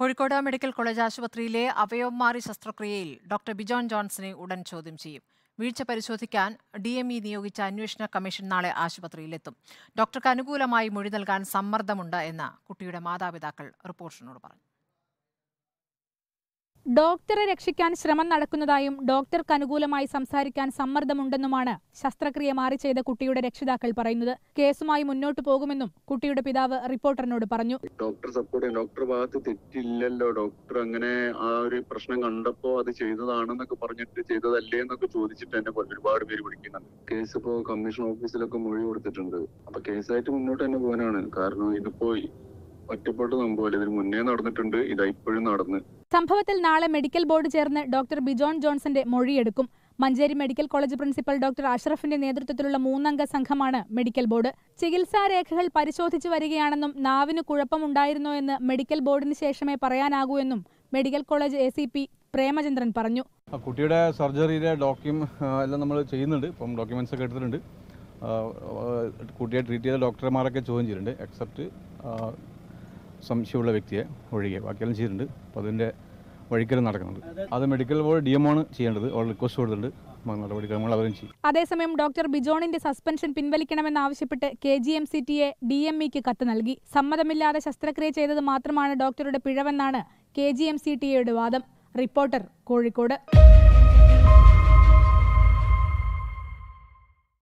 Kozhikode medical college ആശുപത്രിയിലെ അവയവമാറി ശസ്ത്രക്രിയയിൽ doctor ബിജോൺ ജോൺസനെ ഉടൻ ചോദ്യം ചെയ്യും വീഴ്ച പരിശോധിക്കാൻ ഡി എം ഇ നിയോഗിച്ച അന്വേഷണ കമ്മീഷൻ നാളെ ആശുപത്രിയിലെത്തും ഡോക്ടർക്ക് അനുകൂലമായി മൊഴി നൽകാൻ സമ്മർദ്ദമുണ്ട് എന്ന് കുട്ടിയുടെ മാതാപിതാക്കൾ റിപ്പോർട്ടിനോട് പറഞ്ഞു ഡോക്ടറെ രക്ഷിക്കാൻ ശ്രമം നടക്കുന്നതായും ഡോക്ടർക്ക് അനുകൂലമായി സംസാരിക്കാൻ സമ്മർദ്ദമുണ്ടെന്നുമാണ് ശസ്ത്രക്രിയ മാറി ചെയ്ത കുട്ടിയുടെ രക്ഷിതാക്കൾ പറയുന്നത് കേസുമായി മുന്നോട്ട് പോകുമെന്നും കുട്ടിയുടെ പിതാവ് റിപ്പോർട്ടറിനോട് പറഞ്ഞു ഡോക്ടർ സപ്പോർട്ട് ഡോക്ടർ ഭാഗത്ത് തെറ്റില്ലല്ലോ ഡോക്ടർ അങ്ങനെ ആ ഒരു പ്രശ്നം കണ്ടപ്പോ അത് ചെയ്തതാണെന്നൊക്കെ പറഞ്ഞിട്ട് ചെയ്തതല്ലേ എന്നൊക്കെ ചോദിച്ചിട്ട് എന്നെ ഒരുപാട് പേര് വിളിക്കുന്നു കേസ് ഇപ്പോ കമ്മീഷൻ ഓഫീസിലൊക്കെ മൊഴി കൊടുത്തിട്ടുണ്ട് അപ്പൊ കേസായിട്ട് മുന്നോട്ട് തന്നെ പോകാനാണ് കാരണം ഇതിപ്പോ ഒറ്റപ്പെട്ട സംഭവമല്ല ഇതിന് മുന്നേ നടന്നിട്ടുണ്ട് ഇതാ ഇപ്പോഴും നടന്ന് സംഭവത്തിൽ നാളെ മെഡിക്കൽ ബോർഡ് ചേർന്ന് ഡോക്ടർ ബിജോൺ ജോൺസന്റെ മൊഴിയെടുക്കും Manjeri medical college principal doctor അഷ്റഫിന്റെ നേതൃത്വത്തിലുള്ള മൂന്നംഗ സംഘമാണ് മെഡിക്കൽ ബോർഡ് ചികിത്സാ രേഖകൾ പരിശോധിച്ചു വരികയാണെന്നും നാവിന് കുഴപ്പമുണ്ടായിരുന്നോ എന്ന് മെഡിക്കൽ ബോർഡിന് ശേഷമേ പറയാനാകൂ എന്നും മെഡിക്കൽ കോളേജ് എ പ്രേമചന്ദ്രൻ പറഞ്ഞു കുട്ടിയുടെ സർജറിയിലെ ഡോക്യുമെന്റ് എല്ലാം നമ്മൾ ചെയ്യുന്നുണ്ട് ഇപ്പം ഡോക്യുമെന്റ്സ് ഒക്കെ എടുത്തിട്ടുണ്ട് കുട്ടിയെ ട്രീറ്റ് ചെയ്ത ഡോക്ടർമാരൊക്കെ ചോദ്യം ചെയ്തിട്ടുണ്ട് എക്സെപ്റ്റ് സംശയമുള്ള വ്യക്തിയെ ഒഴികെ ബാക്കിയെല്ലാം ചെയ്തിട്ടുണ്ട് അപ്പോൾ അതിൻ്റെ വഴിക്കലും നടക്കുന്നുണ്ട് അത് മെഡിക്കൽ ബോർഡ് ഡി എമാണ് ചെയ്യേണ്ടത് അവർ റിക്വസ്റ്റ് കൊടുത്തിട്ടുണ്ട് അതേസമയം ഡോക്ടർ ബിജോണിന്റെ സസ്പെൻഷൻ പിൻവലിക്കണമെന്നാവശ്യപ്പെട്ട് K G M C T A D M ഇക്ക് കത്ത് നൽകി സമ്മതമില്ലാതെ ശസ്ത്രക്രിയ ചെയ്തത് മാത്രമാണ് ഡോക്ടറുടെ പിഴവെന്നാണ് K G M C T എയുടെ വാദം റിപ്പോർട്ടർ കോഴിക്കോട്